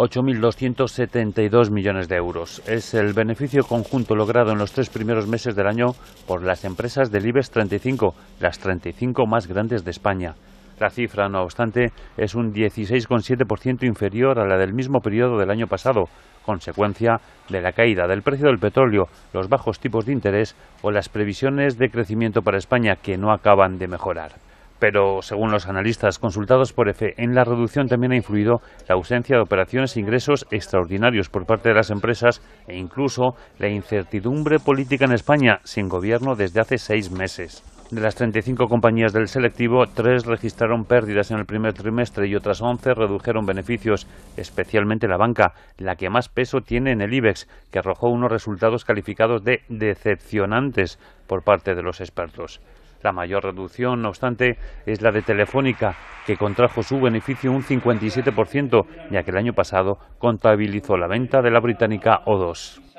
8.272 millones de euros. Es el beneficio conjunto logrado en los tres primeros meses del año por las empresas del IBEX 35, las 35 más grandes de España. La cifra, no obstante, es un 16,7% inferior a la del mismo periodo del año pasado, consecuencia de la caída del precio del petróleo, los bajos tipos de interés o las previsiones de crecimiento para España que no acaban de mejorar pero según los analistas consultados por EFE, en la reducción también ha influido la ausencia de operaciones e ingresos extraordinarios por parte de las empresas e incluso la incertidumbre política en España sin gobierno desde hace seis meses. De las 35 compañías del selectivo, tres registraron pérdidas en el primer trimestre y otras 11 redujeron beneficios, especialmente la banca, la que más peso tiene en el IBEX, que arrojó unos resultados calificados de decepcionantes por parte de los expertos. La mayor reducción, no obstante, es la de Telefónica, que contrajo su beneficio un 57%, ya que el año pasado contabilizó la venta de la británica O2.